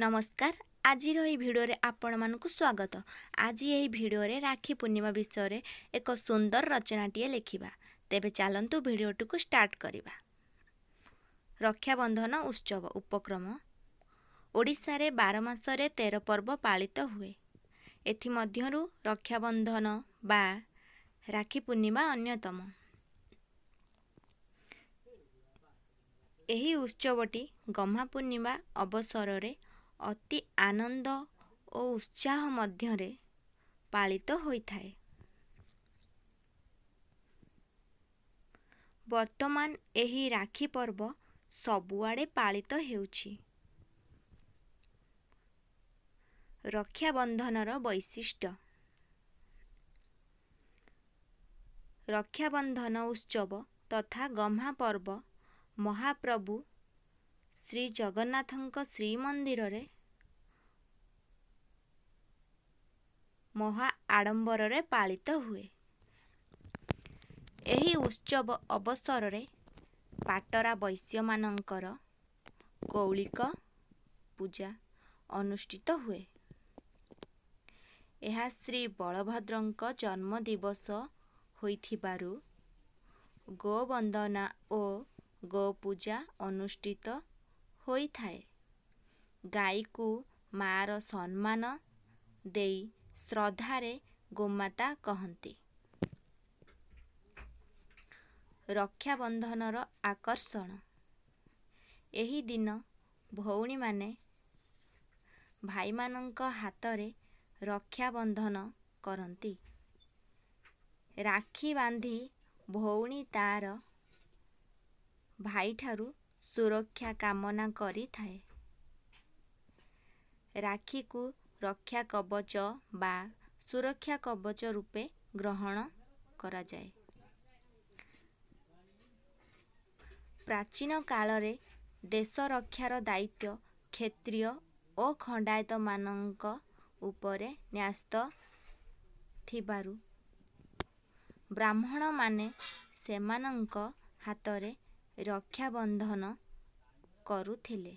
ନମସ୍କାର ଆଜିର ଏହି ଭିଡ଼ିଓରେ ଆପଣମାନଙ୍କୁ ସ୍ୱାଗତ ଆଜି ଏହି ଭିଡ଼ିଓରେ ରାକ୍ଷୀ ପୂର୍ଣ୍ଣିମା ବିଷୟରେ ଏକ ସୁନ୍ଦର ରଚନାଟିଏ ଲେଖିବା ତେବେ ଚାଲନ୍ତୁ ଭିଡ଼ିଓଟିକୁ ଷ୍ଟାର୍ଟ କରିବା ରକ୍ଷାବନ୍ଧନ ଉତ୍ସବ ଉପକ୍ରମ ଓଡ଼ିଶାରେ ବାର ମାସରେ ତେର ପର୍ବ ପାଳିତ ହୁଏ ଏଥିମଧ୍ୟରୁ ରକ୍ଷାବନ୍ଧନ ବା ରାକ୍ଷୀ ପୂର୍ଣ୍ଣିମା ଅନ୍ୟତମ ଏହି ଉତ୍ସବଟି ଗହ୍ମା ପୂର୍ଣ୍ଣିମା ଅବସରରେ ଅତି ଆନନ୍ଦ ଓ ଉତ୍ସାହ ମଧ୍ୟରେ ପାଳିତ ହୋଇଥାଏ ବର୍ତ୍ତମାନ ଏହି ରାକ୍ଷୀ ପର୍ବ ସବୁଆଡ଼େ ପାଳିତ ହେଉଛି ରକ୍ଷାବନ୍ଧନର ବୈଶିଷ୍ଟ୍ୟ ରକ୍ଷାବନ୍ଧନ ଉତ୍ସବ ତଥା ଗହ୍ମା ପର୍ବ ମହାପ୍ରଭୁ ଶ୍ରୀ ଜଗନ୍ନାଥଙ୍କ ଶ୍ରୀମନ୍ଦିରରେ ମହା ଆଡ଼ମ୍ବରରେ ପାଳିତ ହୁଏ ଏହି ଉତ୍ସବ ଅବସରରେ ପାଟରା ବୈଶ୍ୟମାନଙ୍କର କୌଳିକ ପୂଜା ଅନୁଷ୍ଠିତ ହୁଏ ଏହା ଶ୍ରୀ ବଳଭଦ୍ରଙ୍କ ଜନ୍ମଦିବସ ହୋଇଥିବାରୁ ଗୋବନ୍ଦନା ଓ ଗୋପୂଜା ଅନୁଷ୍ଠିତ ହୋଇଥାଏ ଗାଈକୁ ମାଆର ସମ୍ମାନ ଦେଇ ଶ୍ରଦ୍ଧାରେ ଗୋମାତା କହନ୍ତି ରକ୍ଷାବନ୍ଧନର ଆକର୍ଷଣ ଏହି ଦିନ ଭଉଣୀମାନେ ଭାଇମାନଙ୍କ ହାତରେ ରକ୍ଷାବନ୍ଧନ କରନ୍ତି ରାକ୍ଷୀ ବାନ୍ଧି ଭଉଣୀ ତା'ର ଭାଇଠାରୁ ସୁରକ୍ଷା କାମନା କରିଥାଏ ରାକ୍ଷୀକୁ ରକ୍ଷା କବଚ ବା ସୁରକ୍ଷା କବଚ ରୂପେ ଗ୍ରହଣ କରାଯାଏ ପ୍ରାଚୀନ କାଳରେ ଦେଶ ରକ୍ଷାର ଦାୟିତ୍ୱ କ୍ଷେତ୍ରୀୟ ଓ ଖଣ୍ଡାୟତମାନଙ୍କ ଉପରେ ନ୍ୟାସ୍ତ ଥିବାରୁ ବ୍ରାହ୍ମଣମାନେ ସେମାନଙ୍କ ହାତରେ ରକ୍ଷାବନ୍ଧନ କରୁଥିଲେ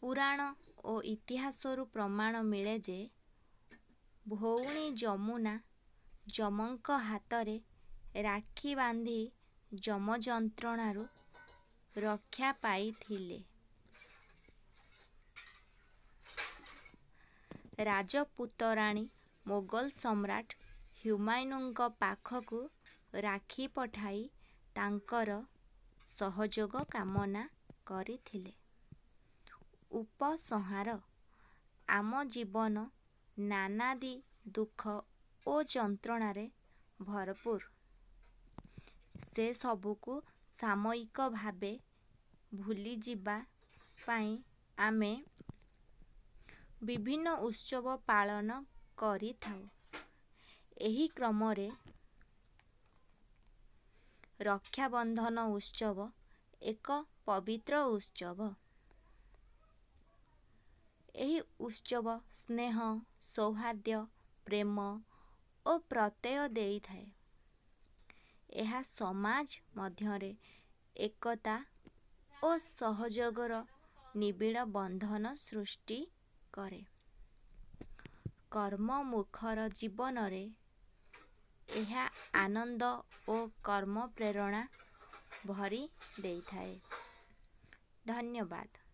ପୁରାଣ ଓ ଇତିହାସରୁ ପ୍ରମାଣ ମିଳେ ଯେ ଭଉଣୀ ଯମୁନା ଯମଙ୍କ ହାତରେ ରାକ୍ଷୀ ବାନ୍ଧି ଯମ ଯନ୍ତ୍ରଣାରୁ ରକ୍ଷା ପାଇଥିଲେ ରାଜପୁତରାଣୀ ମୋଗଲ ସମ୍ରାଟ ହ୍ୟୁମାୟୁନଙ୍କ ପାଖକୁ ରାକ୍ଷୀ ପଠାଇ ତାଙ୍କର ସହଯୋଗ କାମନା କରିଥିଲେ ଉପସଂହାର ଆମ ଜୀବନ ନାନାଦି ଦୁଃଖ ଓ ଯନ୍ତ୍ରଣାରେ ଭରପୁର ସେ ସବୁକୁ ସାମୟିକ ଭାବେ ଭୁଲିଯିବା ପାଇଁ ଆମେ ବିଭିନ୍ନ ଉତ୍ସବ ପାଳନ କରିଥାଉ ଏହି କ୍ରମରେ ରକ୍ଷାବନ୍ଧନ ଉତ୍ସବ ଏକ ପବିତ୍ର ଉତ୍ସବ ଏହି ଉତ୍ସବ ସ୍ନେହ ସୌହାର୍ଦ୍ଦ୍ୟ ପ୍ରେମ ଓ ପ୍ରତ୍ୟୟ ଦେଇଥାଏ ଏହା ସମାଜ ମଧ୍ୟରେ ଏକତା ଓ ସହଯୋଗର ନିବିଡ଼ ବନ୍ଧନ ସୃଷ୍ଟି କରେ କର୍ମମୁଖର ଜୀବନରେ ଏହା ଆନନ୍ଦ ଓ କର୍ମ ପ୍ରେରଣା ଭରି ଦେଇଥାଏ ଧନ୍ୟବାଦ